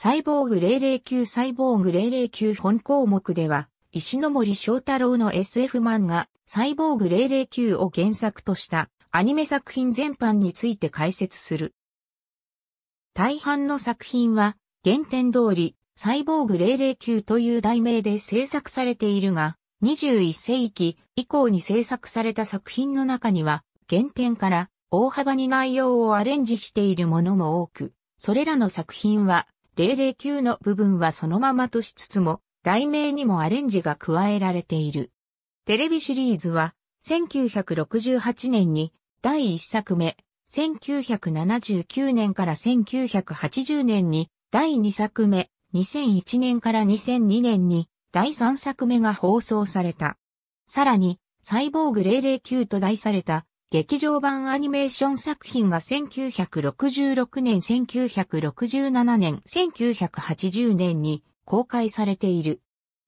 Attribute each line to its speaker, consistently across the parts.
Speaker 1: サイボーグ009サイボーグ009本項目では、石森章太郎の SF 漫画、サイボーグ009を原作としたアニメ作品全般について解説する。大半の作品は、原点通り、サイボーグ009という題名で制作されているが、21世紀以降に制作された作品の中には、原点から大幅に内容をアレンジしているものも多く、それらの作品は009の部分はそのままとしつつも、題名にもアレンジが加えられている。テレビシリーズは、1968年に第1作目、1979年から1980年に第2作目、2001年から2002年に第3作目が放送された。さらに、サイボーグ009と題された劇場版アニメーション作品が1966年、1967年、1980年に公開されている。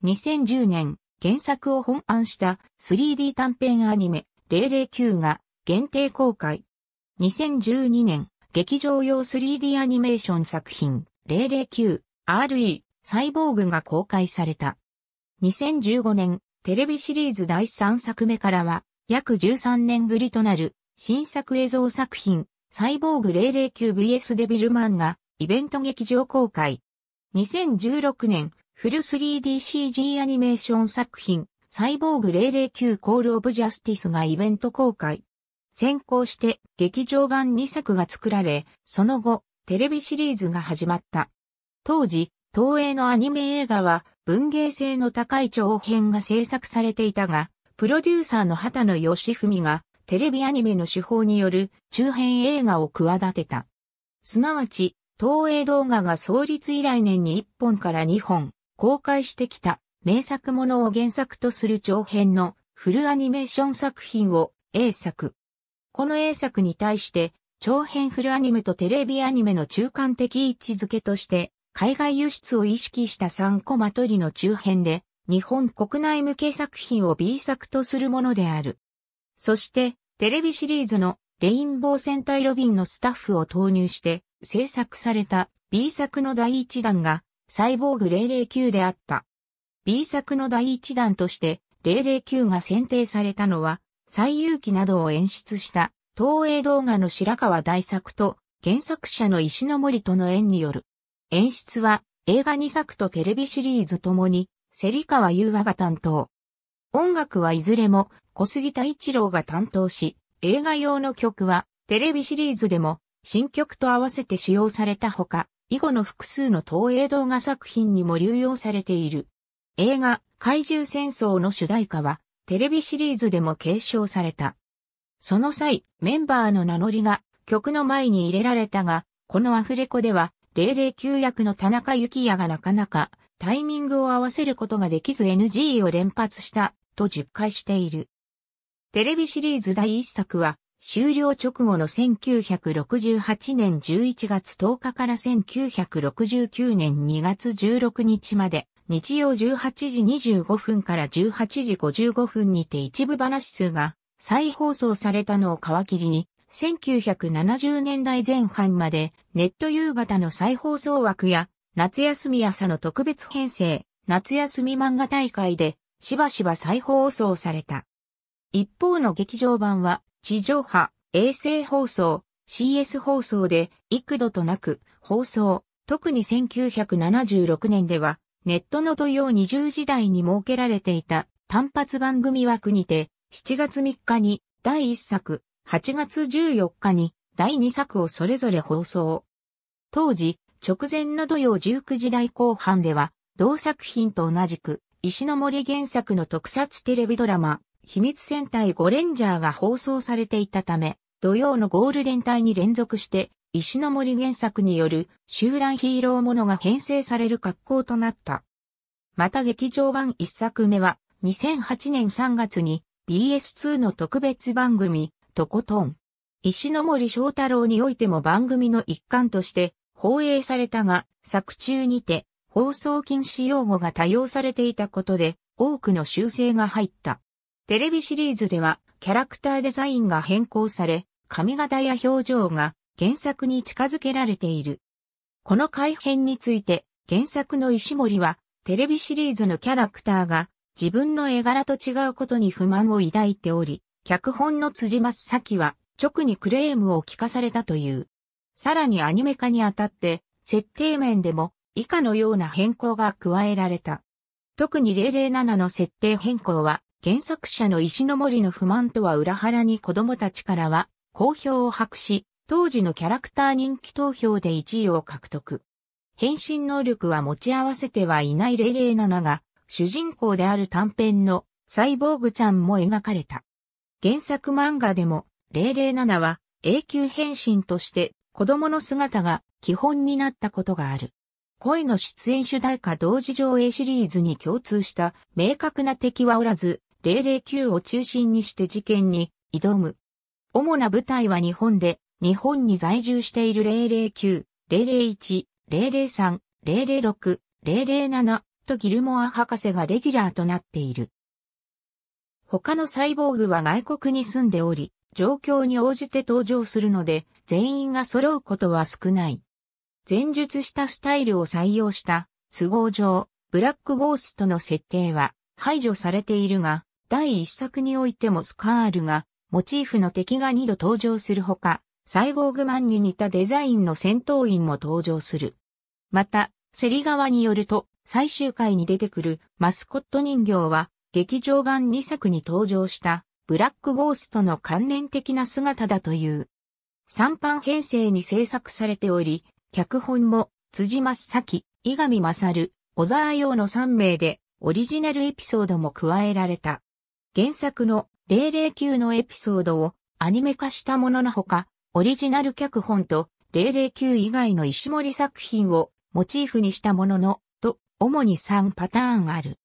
Speaker 1: 2010年、原作を本案した 3D 短編アニメ009が限定公開。2012年、劇場用 3D アニメーション作品 009RE サイボーグが公開された。2015年、テレビシリーズ第3作目からは約13年ぶりとなる新作映像作品サイボーグ 009vs デビルマンがイベント劇場公開。2016年フル 3DCG アニメーション作品サイボーグ009コールオブジャスティスがイベント公開。先行して劇場版2作が作られ、その後テレビシリーズが始まった。当時、東映のアニメ映画は文芸性の高い長編が制作されていたが、プロデューサーの畑野義文が、テレビアニメの手法による中編映画を企てた。すなわち、東映動画が創立以来年に1本から2本公開してきた名作ものを原作とする長編のフルアニメーション作品を A 作。この A 作に対して長編フルアニメとテレビアニメの中間的位置づけとして海外輸出を意識した3コマ取りの中編で日本国内向け作品を B 作とするものである。そして、テレビシリーズのレインボー戦隊ロビンのスタッフを投入して制作された B 作の第一弾がサイボーグ009であった。B 作の第一弾として009が選定されたのは、最遊記などを演出した東映動画の白川大作と原作者の石の森との縁による。演出は映画2作とテレビシリーズともに芹川優和が担当。音楽はいずれも小杉田一郎が担当し、映画用の曲はテレビシリーズでも新曲と合わせて使用されたほか、以後の複数の東映動画作品にも流用されている。映画、怪獣戦争の主題歌は、テレビシリーズでも継承された。その際、メンバーの名乗りが曲の前に入れられたが、このアフレコでは、009役の田中幸也がなかなかタイミングを合わせることができず NG を連発したと10回している。テレビシリーズ第1作は終了直後の1968年11月10日から1969年2月16日まで日曜18時25分から18時55分にて一部話数が再放送されたのを皮切りに1970年代前半までネット夕方の再放送枠や夏休み朝の特別編成、夏休み漫画大会で、しばしば再放送された。一方の劇場版は、地上波、衛星放送、CS 放送で幾度となく放送、特に1976年では、ネットの土曜20時代に設けられていた単発番組枠にて、7月3日に第1作、8月14日に第2作をそれぞれ放送。当時、直前の土曜19時代後半では、同作品と同じく、石の森原作の特撮テレビドラマ、秘密戦隊ゴレンジャーが放送されていたため、土曜のゴールデン帯に連続して、石の森原作による集団ヒーローものが編成される格好となった。また劇場版一作目は、2008年3月に BS2 の特別番組、とことん。石の森翔太郎においても番組の一環として放映されたが、作中にて放送禁止用語が多用されていたことで多くの修正が入った。テレビシリーズではキャラクターデザインが変更され、髪型や表情が原作に近づけられている。この改編について原作の石森はテレビシリーズのキャラクターが自分の絵柄と違うことに不満を抱いており、脚本の辻松崎は直にクレームを聞かされたという。さらにアニメ化にあたって、設定面でも以下のような変更が加えられた。特に007の設定変更は、原作者の石の森の不満とは裏腹に子供たちからは、好評を博し、当時のキャラクター人気投票で1位を獲得。変身能力は持ち合わせてはいない007が、主人公である短編のサイボーグちゃんも描かれた。原作漫画でも007は永久変身として子供の姿が基本になったことがある。恋の出演主題歌同時上映シリーズに共通した明確な敵はおらず、009を中心にして事件に挑む。主な舞台は日本で、日本に在住している009、001、003、006、007とギルモア博士がレギュラーとなっている。他のサイボーグは外国に住んでおり、状況に応じて登場するので、全員が揃うことは少ない。前述したスタイルを採用した都合上、ブラックゴーストの設定は排除されているが、第一作においてもスカールが、モチーフの敵が2度登場するほか、サイボーグマンに似たデザインの戦闘員も登場する。また、セリ側によると、最終回に出てくるマスコット人形は、劇場版2作に登場したブラックゴーストの関連的な姿だという。3班編成に制作されており、脚本も辻正崎、伊上勝、小沢洋の3名でオリジナルエピソードも加えられた。原作の009のエピソードをアニメ化したもののほか、オリジナル脚本と009以外の石森作品をモチーフにしたものの、と、主に3パターンある。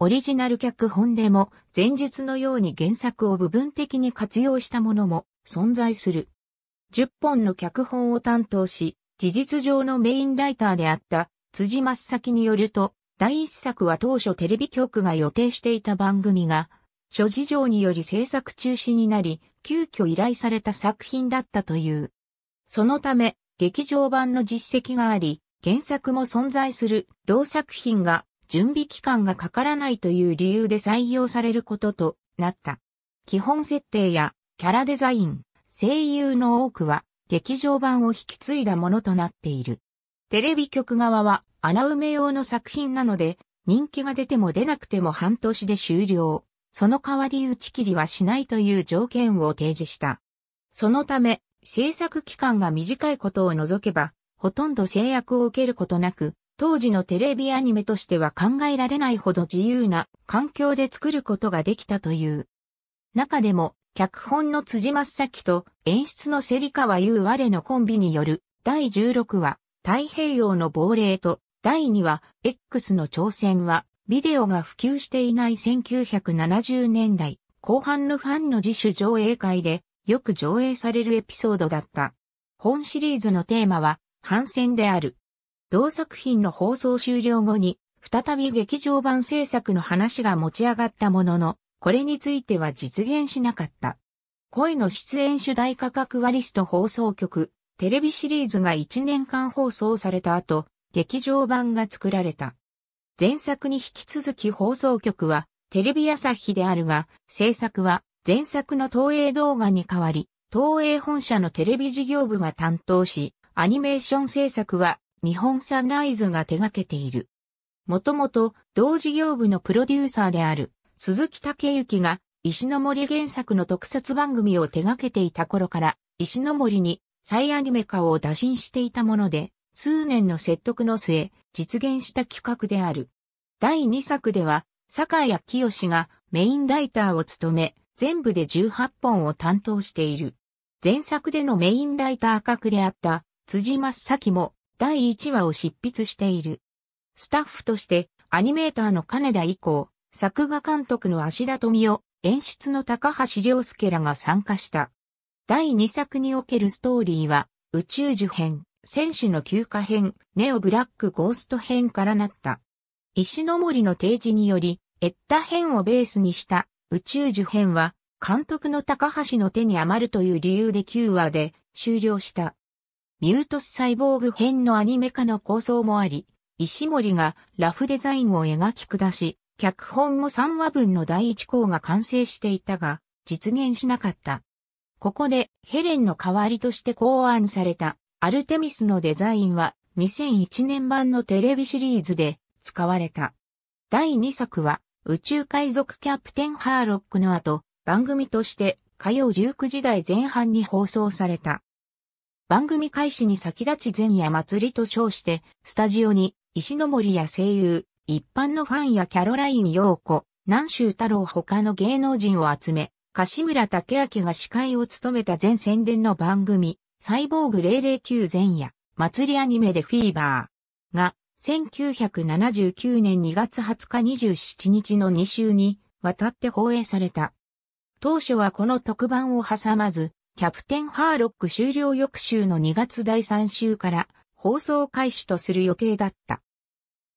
Speaker 1: オリジナル脚本でも前述のように原作を部分的に活用したものも存在する。10本の脚本を担当し、事実上のメインライターであった辻真先によると、第一作は当初テレビ局が予定していた番組が、諸事情により制作中止になり、急遽依頼された作品だったという。そのため、劇場版の実績があり、原作も存在する同作品が準備期間がかからないという理由で採用されることとなった。基本設定やキャラデザイン、声優の多くは劇場版を引き継いだものとなっている。テレビ局側は穴埋め用の作品なので人気が出ても出なくても半年で終了。その代わり打ち切りはしないという条件を提示した。そのため、制作期間が短いことを除けば、ほとんど制約を受けることなく、当時のテレビアニメとしては考えられないほど自由な環境で作ることができたという。中でも、脚本の辻真崎と演出の芹川優我のコンビによる第16話、太平洋の亡霊と第2話、X の挑戦は、ビデオが普及していない1970年代後半のファンの自主上映会でよく上映されるエピソードだった。本シリーズのテーマは、反戦である。同作品の放送終了後に、再び劇場版制作の話が持ち上がったものの、これについては実現しなかった。恋の出演主題価格割リスト放送局、テレビシリーズが1年間放送された後、劇場版が作られた。前作に引き続き放送局は、テレビ朝日であるが、制作は前作の東映動画に代わり、東映本社のテレビ事業部が担当し、アニメーション制作は日本サンライズが手掛けている。もともと同事業部のプロデューサーである鈴木武之が石森原作の特撮番組を手掛けていた頃から石森に再アニメ化を打診していたもので、数年の説得の末、実現した企画である。第2作では、坂谷清がメインライターを務め、全部で18本を担当している。前作でのメインライター格であった辻正樹も第1話を執筆している。スタッフとしてアニメーターの金田以降、作画監督の足田富夫、演出の高橋良介らが参加した。第2作におけるストーリーは、宇宙樹編、戦士の休暇編、ネオブラックゴースト編からなった。石の森の提示により、エッタ編をベースにした宇宙樹編は、監督の高橋の手に余るという理由で9話で終了した。ミュートスサイボーグ編のアニメ化の構想もあり、石森がラフデザインを描き下し、脚本も3話分の第1項が完成していたが、実現しなかった。ここでヘレンの代わりとして考案されたアルテミスのデザインは2001年版のテレビシリーズで使われた。第2作は宇宙海賊キャプテンハーロックの後番組として火曜19時代前半に放送された。番組開始に先立ち前夜祭りと称して、スタジオに石森や声優、一般のファンやキャロライン陽子、南州太郎他の芸能人を集め、柏村武明が司会を務めた全宣伝の番組、サイボーグ009前夜、祭りアニメでフィーバーが、1979年2月20日27日の2週に渡って放映された。当初はこの特番を挟まず、キャプテンハーロック終了翌週の2月第3週から放送開始とする予定だった。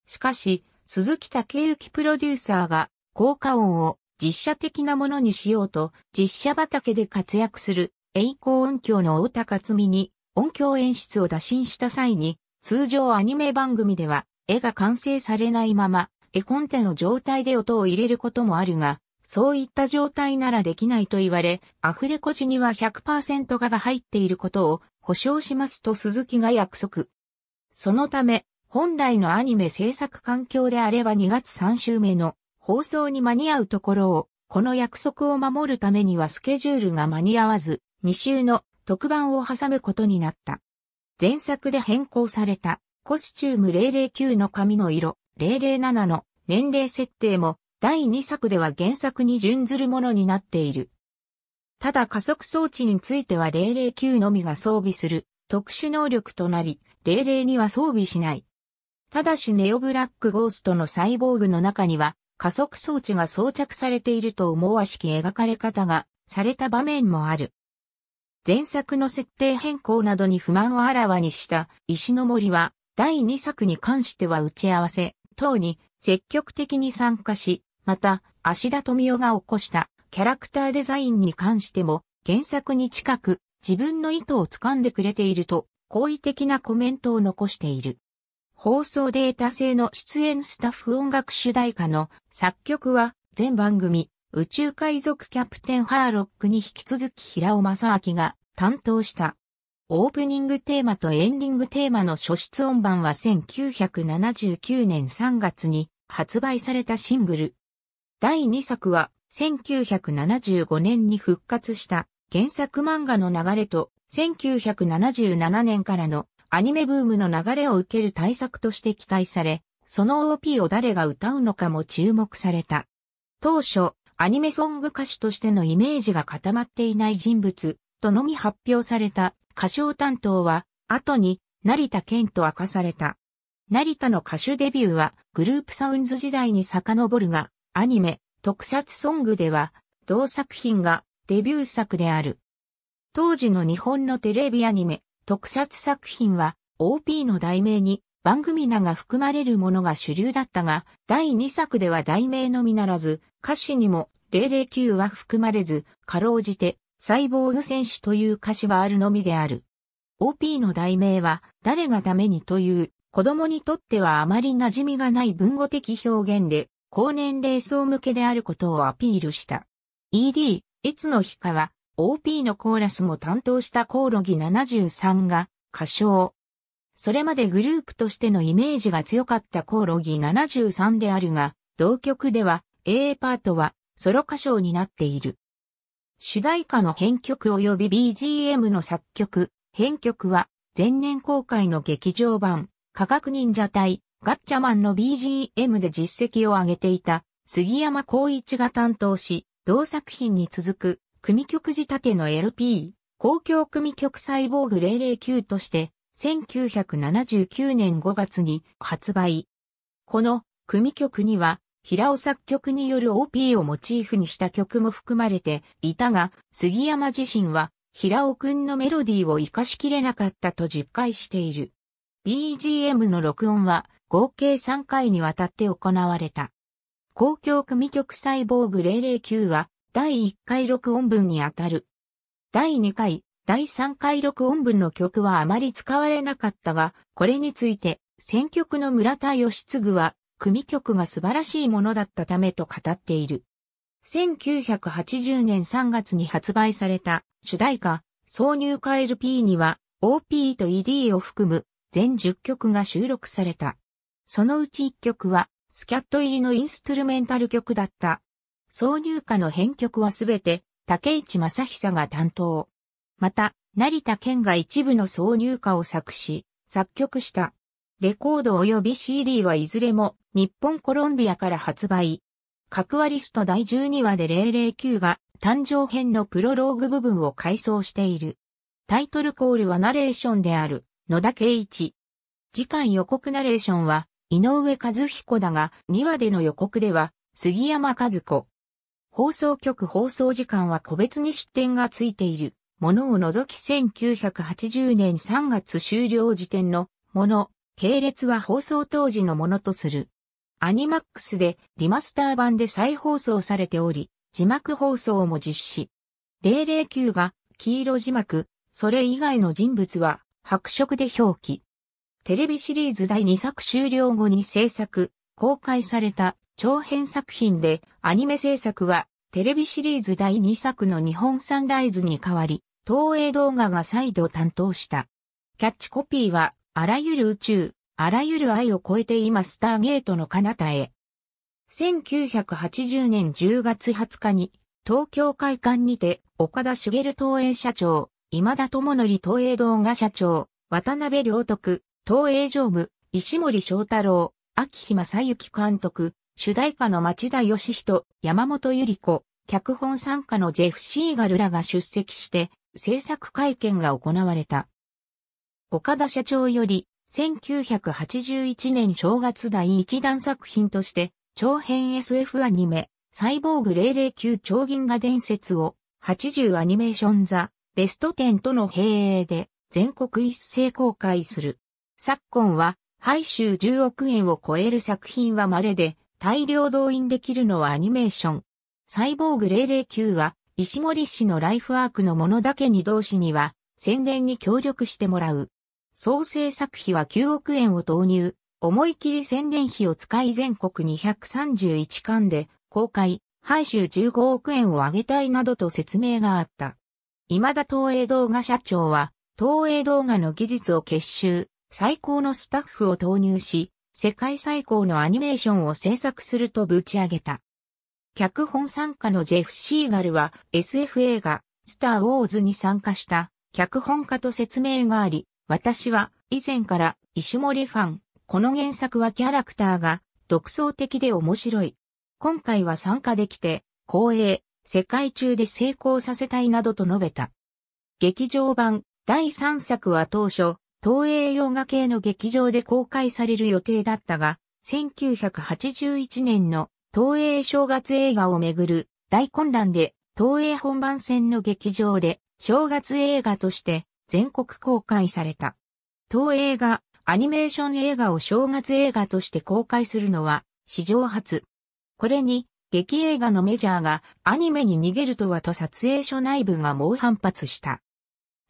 Speaker 1: しかし、鈴木武之プロデューサーが効果音を実写的なものにしようと実写畑で活躍する栄光音響の大高積に音響演出を打診した際に通常アニメ番組では絵が完成されないまま絵コンテの状態で音を入れることもあるがそういった状態ならできないと言われ、アフレコ時には100%画が入っていることを保証しますと鈴木が約束。そのため、本来のアニメ制作環境であれば2月3週目の放送に間に合うところを、この約束を守るためにはスケジュールが間に合わず、2週の特番を挟むことになった。前作で変更されたコスチューム009の髪の色、007の年齢設定も第2作では原作に準ずるものになっている。ただ加速装置については009のみが装備する特殊能力となり、0 0には装備しない。ただしネオブラックゴーストのサイボーグの中には加速装置が装着されていると思わしき描かれ方がされた場面もある。前作の設定変更などに不満をあらわにした石の森は第2作に関しては打ち合わせ等に積極的に参加し、また、芦田富夫が起こしたキャラクターデザインに関しても、原作に近く、自分の意図を掴んでくれていると、好意的なコメントを残している。放送データ製の出演スタッフ音楽主題歌の作曲は、全番組、宇宙海賊キャプテンハーロックに引き続き平尾正明が担当した。オープニングテーマとエンディングテーマの初出音版は1979年3月に発売されたシングル、第2作は1975年に復活した原作漫画の流れと1977年からのアニメブームの流れを受ける大作として期待され、その OP を誰が歌うのかも注目された。当初、アニメソング歌手としてのイメージが固まっていない人物とのみ発表された歌唱担当は、後に成田健と明かされた。成田の歌手デビューはグループサウンズ時代に遡るが、アニメ、特撮ソングでは、同作品がデビュー作である。当時の日本のテレビアニメ、特撮作品は、OP の題名に番組名が含まれるものが主流だったが、第2作では題名のみならず、歌詞にも009は含まれず、かろうじて、サイボーグ戦士という歌詞はあるのみである。OP の題名は、誰がためにという、子供にとってはあまり馴染みがない文語的表現で、高年齢層向けであることをアピールした。ED、いつの日かは、OP のコーラスも担当したコオロギ73が歌唱。それまでグループとしてのイメージが強かったコオロギ73であるが、同曲では A パートはソロ歌唱になっている。主題歌の編曲及び BGM の作曲、編曲は前年公開の劇場版、科学忍者隊ガッチャマンの BGM で実績を上げていた杉山光一が担当し、同作品に続く組曲仕立ての LP、公共組曲サイボーグ009として、1979年5月に発売。この組曲には、平尾作曲による OP をモチーフにした曲も含まれていたが、杉山自身は、平尾くんのメロディーを活かしきれなかったと実感している。BGM の録音は、合計3回にわたって行われた。公共組曲サイボーグ009は第1回録音文にあたる。第2回、第3回録音文の曲はあまり使われなかったが、これについて、選曲の村田義次は、組曲が素晴らしいものだったためと語っている。1980年3月に発売された主題歌、挿入カエル p には、OP と ED を含む全10曲が収録された。そのうち1曲は、スキャット入りのインストゥルメンタル曲だった。挿入歌の編曲はすべて、竹市正久が担当。また、成田健が一部の挿入歌を作詞、作曲した。レコード及び CD はいずれも日本コロンビアから発売。格話リスト第12話で009が誕生編のプロローグ部分を改装している。タイトルコールはナレーションである野田圭一。次回予告ナレーションは井上和彦だが、2話での予告では、杉山和子。放送局放送時間は個別に出典がついている。ものを除き1980年3月終了時点のもの、系列は放送当時のものとする。アニマックスでリマスター版で再放送されており、字幕放送も実施。009が黄色字幕、それ以外の人物は白色で表記。テレビシリーズ第2作終了後に制作、公開された長編作品で、アニメ制作はテレビシリーズ第2作の日本サンライズに代わり、東映動画が再度担当した。キャッチコピーは、あらゆる宇宙、あらゆる愛を超えて今スターゲートの彼方へ。1980年10月20日に、東京会館にて、岡田茂東映社長、今田智則東映動画社長、渡辺良徳、東映常務、石森章太郎、秋日正幸監督、主題歌の町田義人、山本ゆり子、脚本参加のジェフ・シーガルらが出席して、制作会見が行われた。岡田社長より、1981年正月第一弾作品として、長編 SF アニメ、サイボーグ009超銀河伝説を、80アニメーションザ、ベスト10との併営で、全国一斉公開する。昨今は、配収10億円を超える作品は稀で、大量動員できるのはアニメーション。サイボーグ009は、石森氏のライフワークのものだけに同氏には、宣伝に協力してもらう。総制作費は9億円を投入、思い切り宣伝費を使い全国231巻で公開、配収15億円を上げたいなどと説明があった。今田東映動画社長は、東映動画の技術を結集、最高のスタッフを投入し、世界最高のアニメーションを制作するとぶち上げた。脚本参加のジェフ・シーガルは SF 映画、スター・ウォーズに参加した脚本家と説明があり、私は以前から石森ファン、この原作はキャラクターが独創的で面白い。今回は参加できて、光栄、世界中で成功させたいなどと述べた。劇場版第3作は当初、東映洋画系の劇場で公開される予定だったが、1981年の東映正月映画をめぐる大混乱で東映本番戦の劇場で正月映画として全国公開された。東映がアニメーション映画を正月映画として公開するのは史上初。これに劇映画のメジャーがアニメに逃げるとはと撮影所内部が猛反発した。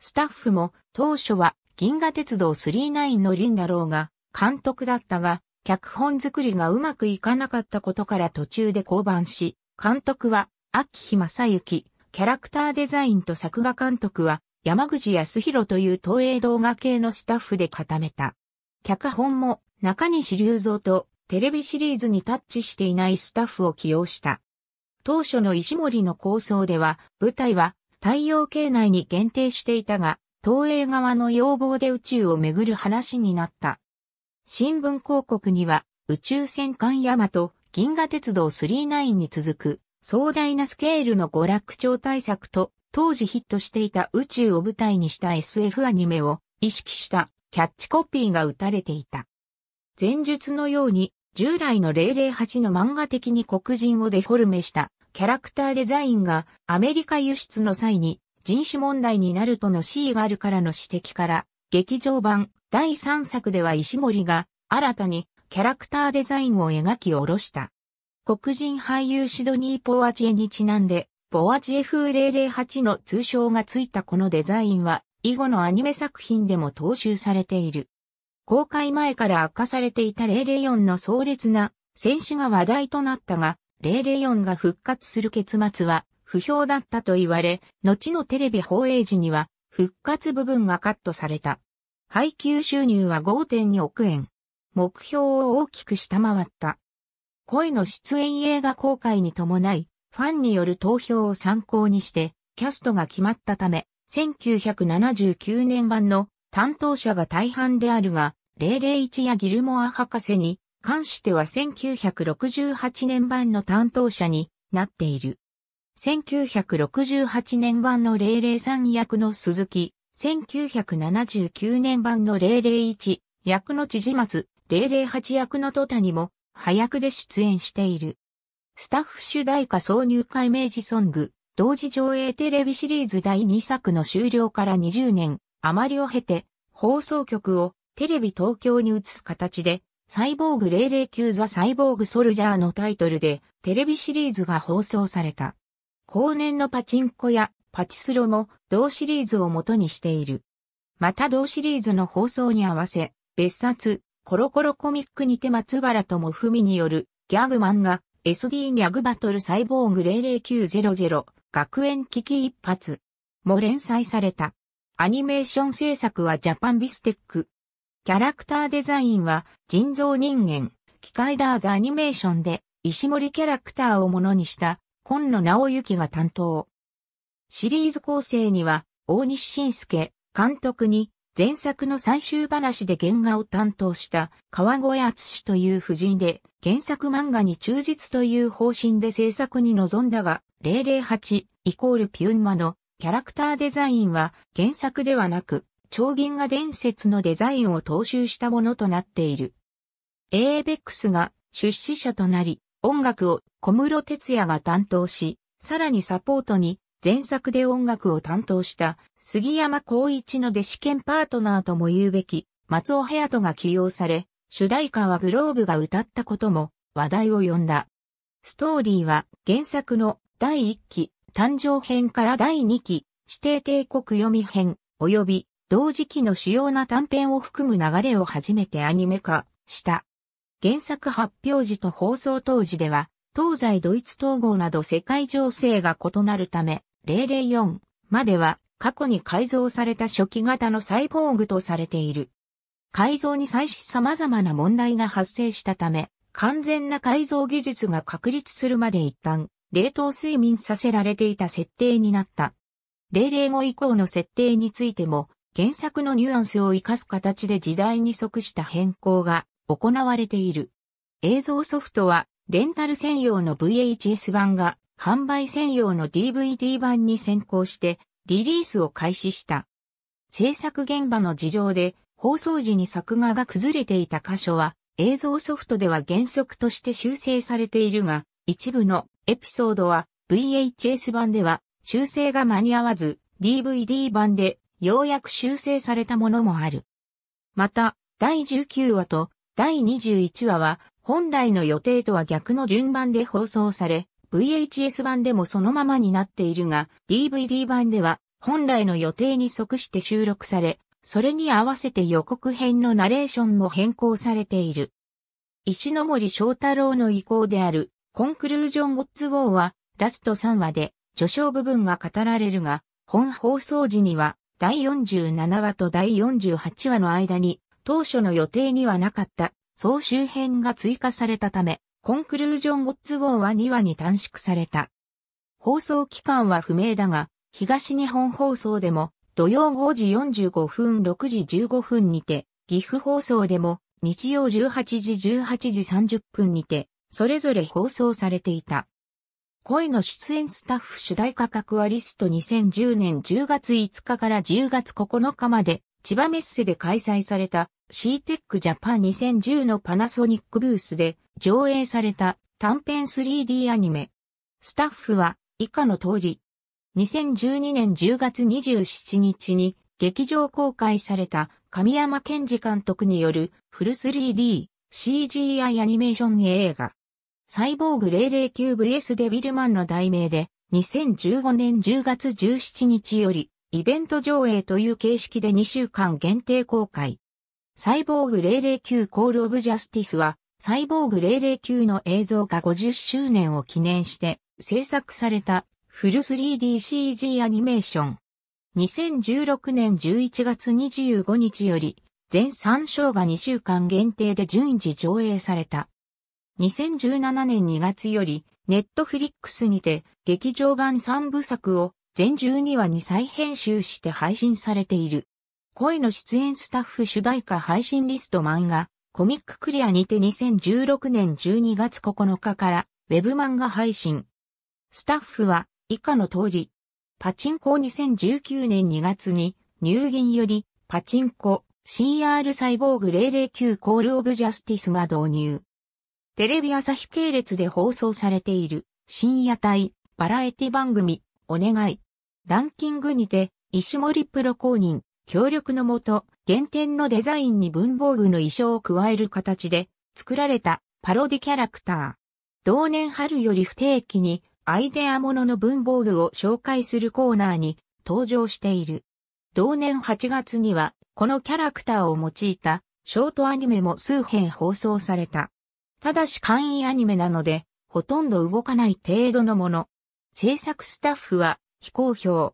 Speaker 1: スタッフも当初は銀河鉄道39のリンダローが監督だったが、脚本作りがうまくいかなかったことから途中で降板し、監督は秋日正幸、キャラクターデザインと作画監督は山口康弘という東映動画系のスタッフで固めた。脚本も中西隆三とテレビシリーズにタッチしていないスタッフを起用した。当初の石森の構想では、舞台は太陽系内に限定していたが、東映側の要望で宇宙をめぐる話になった。新聞広告には、宇宙戦艦ヤマト、銀河鉄道39に続く、壮大なスケールの娯楽超大作と、当時ヒットしていた宇宙を舞台にした SF アニメを意識したキャッチコピーが打たれていた。前述のように、従来の008の漫画的に黒人をデフォルメしたキャラクターデザインがアメリカ輸出の際に人種問題になるとの C があるからの指摘から、劇場版第3作では石森が新たにキャラクターデザインを描き下ろした。黒人俳優シドニー・ポワチエにちなんで、ポワチエ風008の通称がついたこのデザインは、以後のアニメ作品でも踏襲されている。公開前から悪化されていた004の壮烈な戦死が話題となったが、004が復活する結末は不評だったと言われ、後のテレビ放映時には復活部分がカットされた。配給収入は5.2億円。目標を大きく下回った。声の出演映画公開に伴い、ファンによる投票を参考にして、キャストが決まったため、1979年版の担当者が大半であるが、001やギルモア博士に関しては1968年版の担当者になっている。1968年版の003役の鈴木、1979年版の001役の千々松、008役の戸谷も、早くで出演している。スタッフ主題歌挿入歌明治ソング、同時上映テレビシリーズ第2作の終了から20年、余りを経て、放送局をテレビ東京に移す形で、サイボーグ009ザ・サイボーグ・ソルジャーのタイトルでテレビシリーズが放送された。後年のパチンコやパチスロも同シリーズを元にしている。また同シリーズの放送に合わせ、別冊、コロコロコミックにて松原智文によるギャグ漫画 SD ギャグバトルサイボーグ00900学園危機一発も連載された。アニメーション制作はジャパンビステック。キャラクターデザインは人造人間、機械ダーズアニメーションで石森キャラクターをものにした今野直之が担当。シリーズ構成には、大西晋介、監督に、前作の最終話で原画を担当した川越厚という夫人で、原作漫画に忠実という方針で制作に臨んだが、008イコールピュンマのキャラクターデザインは原作ではなく、超銀河伝説のデザインを踏襲したものとなっている。エーベックスが出資者となり、音楽を小室哲也が担当し、さらにサポートに前作で音楽を担当した杉山光一の弟子兼パートナーとも言うべき松尾隼人が起用され、主題歌はグローブが歌ったことも話題を呼んだ。ストーリーは原作の第1期誕生編から第2期指定帝国読み編及び同時期の主要な短編を含む流れを初めてアニメ化した。原作発表時と放送当時では、東西ドイツ統合など世界情勢が異なるため、004までは過去に改造された初期型のサイボーグとされている。改造に際し様々な問題が発生したため、完全な改造技術が確立するまで一旦、冷凍睡眠させられていた設定になった。005以降の設定についても、原作のニュアンスを活かす形で時代に即した変更が行われている。映像ソフトは、レンタル専用の VHS 版が、販売専用の DVD 版に先行して、リリースを開始した。制作現場の事情で、放送時に作画が崩れていた箇所は、映像ソフトでは原則として修正されているが、一部のエピソードは VHS 版では修正が間に合わず DVD 版でようやく修正されたものもある。また、第19話と第21話は、本来の予定とは逆の順番で放送され、VHS 版でもそのままになっているが、DVD 版では本来の予定に即して収録され、それに合わせて予告編のナレーションも変更されている。石森章太郎の意向である、コンクルージョン・ゴッツ・ウォーは、ラスト3話で、序章部分が語られるが、本放送時には、第47話と第48話の間に、当初の予定にはなかった総集編が追加されたため、コンクルージョン・ゴッツ・オンは2話に短縮された。放送期間は不明だが、東日本放送でも土曜5時45分6時15分にて、岐阜放送でも日曜18時18時30分にて、それぞれ放送されていた。恋の出演スタッフ主題価格はリスト2010年10月5日から10月9日まで千葉メッセで開催された CTEC Japan 2010のパナソニックブースで上映された短編 3D アニメ。スタッフは以下の通り。2012年10月27日に劇場公開された神山健二監督によるフル 3D CGI アニメーション映画。サイボーグ 009vs デビルマンの題名で2015年10月17日よりイベント上映という形式で2週間限定公開。サイボーグ009コールオブジャスティスは、サイボーグ009の映像が50周年を記念して制作されたフル 3DCG アニメーション。2016年11月25日より、全3章が2週間限定で順次上映された。2017年2月より、ネットフリックスにて、劇場版3部作を全12話に再編集して配信されている。恋の出演スタッフ主題歌配信リスト漫画、コミッククリアにて2016年12月9日から、ウェブ漫画配信。スタッフは、以下の通り。パチンコ2019年2月に、入銀より、パチンコ、CR サイボーグ009コールオブジャスティスが導入。テレビ朝日系列で放送されている、深夜帯、バラエティ番組、お願い。ランキングにて、石森プロ公認、協力のもと、原点のデザインに文房具の衣装を加える形で、作られたパロディキャラクター。同年春より不定期に、アイデアものの文房具を紹介するコーナーに登場している。同年8月には、このキャラクターを用いた、ショートアニメも数編放送された。ただし簡易アニメなので、ほとんど動かない程度のもの。制作スタッフは非公表。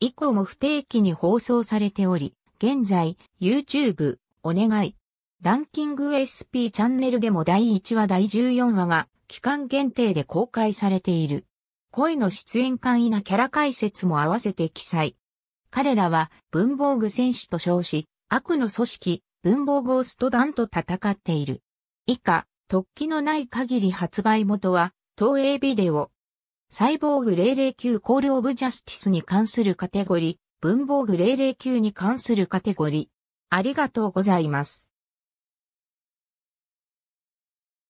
Speaker 1: 以降も不定期に放送されており、現在、YouTube、お願い。ランキング SP チャンネルでも第1話第14話が期間限定で公開されている。声の出演簡易なキャラ解説も合わせて記載。彼らは文房具戦士と称し、悪の組織、文房ゴースト団と戦っている。以下、突起のない限り発売元は、東映ビデオ、サイボーグ009コールオブジャスティスに関するカテゴリー、文房具009に関するカテゴリー。ありがとうございます。